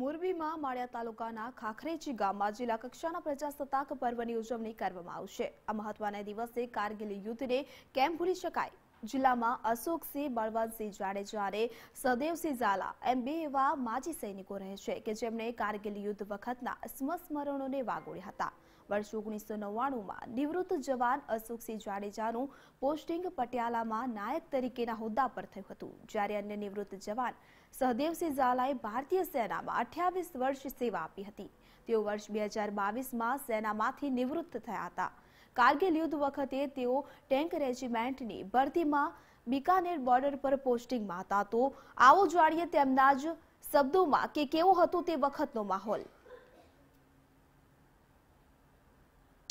મોરબીમાં માળિયા તાલુકાના ખાખરેચી ગામમાં જિલ્લા કક્ષાના પ્રજાસત્તાક પર્વની ઉજવણી કરવામાં આવશે આ મહત્વના દિવસે કારગિલ યુદ્ધને કેમ ભૂલી શકાય જિલ્લામાં અશોકસિંહ બળવંતસિંહ જાડેજા અને સદેવસિંહ ઝાલા એમ બે એવા માજી સૈનિકો રહે છે કે જેમણે કારગિલ યુદ્ધ વખતના સ્મસ્મરણોને વાગોળ્યા હતા વર્ષ ઓગણીસો નવ્વાણુંમાં નિવૃત્ત જવાન અશોકસિંહ જાડેજાનું પોસ્ટિંગ પટિયાલામાં નાયક તરીકેના હોદ્દા પર થયું હતું જ્યારે અન્ય નિવૃત્ત જવાન સહદેવસિંહ ઝાલાએ ભારતીય સેનામાં અઠ્યાવીસ વર્ષ સેવા આપી હતી તેઓ વર્ષ બે હજાર બાવીસમાં સેનામાંથી નિવૃત્ત થયા હતા કારગિલ યુદ્ધ વખતે તેઓ ટેન્ક રેજિમેન્ટની ભરતીમાં બિકાનેર બોર્ડર પર પોસ્ટિંગમાં હતા તો આવો જાણીએ તેમના જ શબ્દોમાં કે કેવો હતો તે વખતનો માહોલ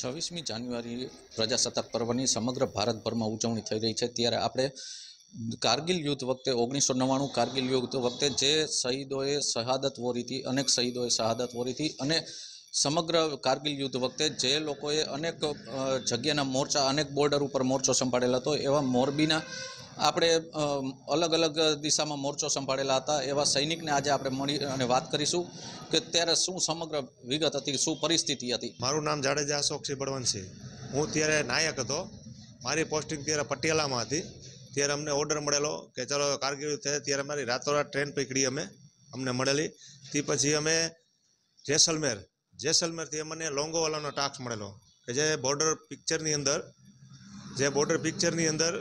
છવ્વીસમી જાન્યુઆરી પ્રજાસત્તાક પર્વની સમગ્ર ભારતભરમાં ઉજવણી થઈ રહી છે ત્યારે આપણે કારગિલ યુદ્ધ વખતે ઓગણીસો નવ્વાણું કારગિલ યુદ્ધ વખતે જે શહીદોએ શહાદત વોરી હતી અનેક શહીદોએ શહાદત વોરી હતી અને સમગ્ર કારગિલ યુદ્ધ વખતે જે લોકોએ અનેક જગ્યાના મોરચા અનેક બોર્ડર ઉપર મોરચો સંભાળેલો હતો એવા મોરબીના આપણે અલગ અલગ દિશામાં મોરચો સંભાળેલા હતા એવા સૈનિકને આજે આપણે મળી અને વાત કરીશું કે ત્યારે શું સમગ્ર વિગત હતી શું પરિસ્થિતિ હતી મારું નામ જાડેજા અશોકસિંહ બળવંતસિંહ હું ત્યારે નાયક હતો મારી પોસ્ટિંગ ત્યારે પટિયાલામાં હતી ત્યારે અમને ઓર્ડર મળેલો કે ચાલો કારગીલ થાય ત્યારે મારી રાતોરાત ટ્રેન પકડી અમે અમને મળેલી તે પછી અમે જેસલમેર જેસલમેરથી અમને લોંગોવાલાનો ટાસ્ક મળેલો કે જે બોર્ડર પિક્ચરની અંદર જે બોર્ડર પિક્ચરની અંદર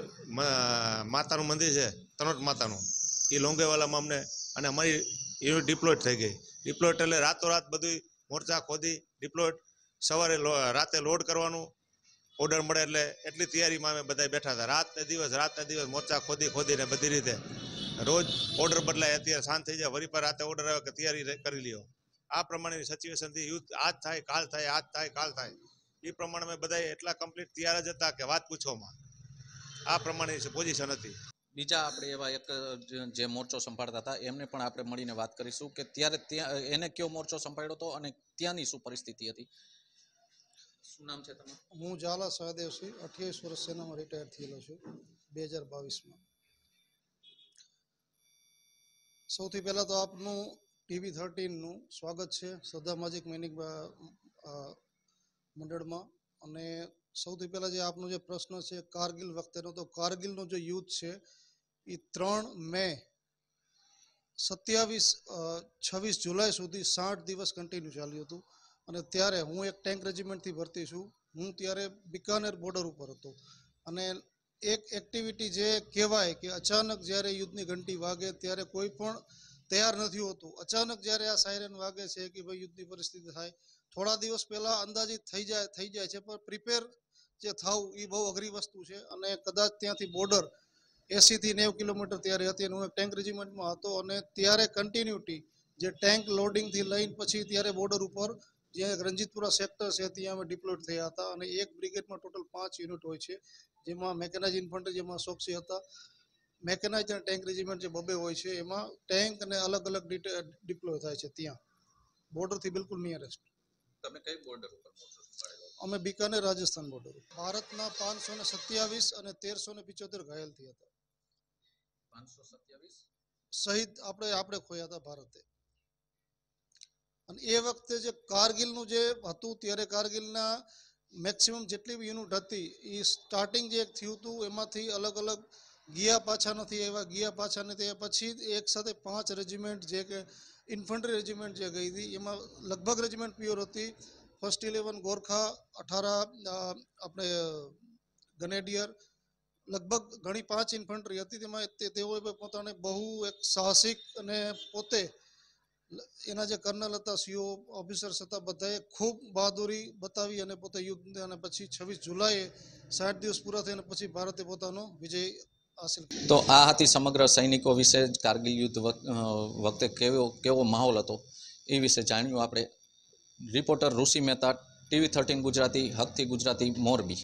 માતાનું મંદિર છે તનોટ માતાનું એ લોંગેવાલામાં અમને અને અમારી યુનિટ ડિપ્લોઇટ થઈ ગઈ ડિપ્લોઇટ એટલે રાતોરાત બધું મોરચા ખોદી ડિપ્લોઇટ સવારે રાતે લોડ કરવાનું ઓર્ડર મળે એટલે એટલી તૈયારીમાં અમે બધા બેઠા હતા રાતને દિવસ રાતને દિવસ મોરચા ખોદી ખોદીને બધી રીતે રોજ ઓર્ડર બદલાય અત્યારે શાંત થઈ જાય વરી પર રાતે ઓર્ડર આવે કે તૈયારી કરી લ્યો આ પ્રમાણે સિચ્યુએશનથી યુદ્ધ આજ થાય કાલ થાય આજ થાય કાલ થાય એ પ્રમાણે બધા એટલા કમ્પ્લીટ તૈયાર જ હતા કે વાત પૂછવામાં આ પ્રમાણે પોઝિશન હતી બીજા આપણે એવા એક જે મોરચો સંભાળતા હતા એમને પણ આપણે મળીને વાત કરીશું કે ત્યારે ત્યાં એને કયો મોરચો સંભાળ્યો હતો અને ત્યાંની શું પરિસ્થિતિ હતી શું નામ છે તમારું હું ઝાલા સહદેવ છું અઠ્યાવીસ વર્ષ સેનામાં રિટાયર થયેલો છું બે હજાર બાવીસમાં સૌથી પહેલાં તો આપનું ટીવી થર્ટીનનું સ્વાગત છે શ્રદ્ધા માજિક મેનિક મંડળમાં અને સૌથી પહેલાં જે આપનો જે પ્રશ્ન છે કારગિલ વખતેનો તો કારગિલનો જે યુદ્ધ છે એ ત્રણ મે સત્યાવીસ છવ્વીસ જુલાઈ સુધી સાઠ દિવસ કન્ટિન્યુ ચાલ્યું હતું અને ત્યારે હું એક ટેન્ક રેજિમેન્ટથી ભરતી છું હું ત્યારે બિકાનેર બોર્ડર ઉપર હતો અને એક એક્ટિવિટી જે કહેવાય કે અચાનક જ્યારે યુદ્ધની ઘંટી વાગે ત્યારે કોઈ પણ તૈયાર નથી હોતું અચાનક જ્યારે આ સાયરન વાગે છે કે ભાઈ યુદ્ધની પરિસ્થિતિ થાય થોડા દિવસ પહેલા અંદાજિત થઈ જાય થઈ જાય છે પણ પ્રિપેર જે થવું એ બહુ અઘરી વસ્તુ છે અને કદાચ ત્યાંથી બોર્ડર એસી થી નેવ કિલોમીટર ત્યારે હતી અને હું ટેન્ક રેજિમેન્ટમાં હતો અને ત્યારે કન્ટિન્યુટી જે ટેન્ક લોડિંગથી લઈને પછી ત્યારે બોર્ડર ઉપર જે રણજીતપુરા સેક્ટર છે ત્યાં અમે ડિપ્લોય થયા હતા અને એક બ્રિગેડમાં ટોટલ પાંચ યુનિટ હોય છે જેમાં મેકેનાઇઝ ઇન્ફન્ટ્રી જેમાં સોક્સી હતા મેકેનાઇઝ અને ટેન્ક રેજિમેન્ટ જે બબે હોય છે એમાં ટેન્ક અને અલગ અલગ ડિપ્લોય થાય છે ત્યાં બોર્ડરથી બિલકુલ નિયરેસ્ટ તમે કઈ બોર્ડર ઉપર અમે બીકાનેર રાજસ્થાન બોર્ડર ભારતના પાંચસો ને સત્યાવીસ અને તેરસો ને પિચોતેર ઘાયલ થયા હતા પાંચસો આપણે આપણે ખોયા હતા ભારતે અને એ વખતે જે કારગિલનું જે હતું ત્યારે કારગિલના મેક્સિમમ જેટલી બી યુનિટ હતી એ સ્ટાર્ટિંગ જે થયું હતું એમાંથી અલગ અલગ ગયા પાછા નથી આવ્યા ગયા પાછા નથી આવ્યા પછી એક સાથે પાંચ રેજિમેન્ટ જે કે ઇન્ફન્ટ્રી રેજિમેન્ટ જે ગઈ હતી એમાં લગભગ રેજિમેન્ટ પ્યોર હતી ફર્સ્ટ ઇલેવન ગોરખા અઠારા આપણે ગનેડિયર લગભગ ઘણી પાંચ ઇન્ફન્ટ્રી હતી તેમાં તેઓએ પોતાને બહુ એક સાહસિક અને પોતે એના જે કર્નલ હતા સીઓ ઓફિસર્સ હતા બધાએ ખૂબ બહાદુરી બતાવી અને પોતે યુદ્ધ અને પછી છવ્વીસ જુલાઈએ સાઠ દિવસ પૂરા થઈને પછી ભારતે પોતાનો વિજય તો આ હતી સમગ્ર સૈનિકો વિશે કારગિલ યુદ્ધ વખતે કેવો કેવો માહોલ હતો એ વિશે જાણ્યું આપણે reporter Rishi Mehta TV thirteen Gujarati હકથી ગુજરાતી મોરબી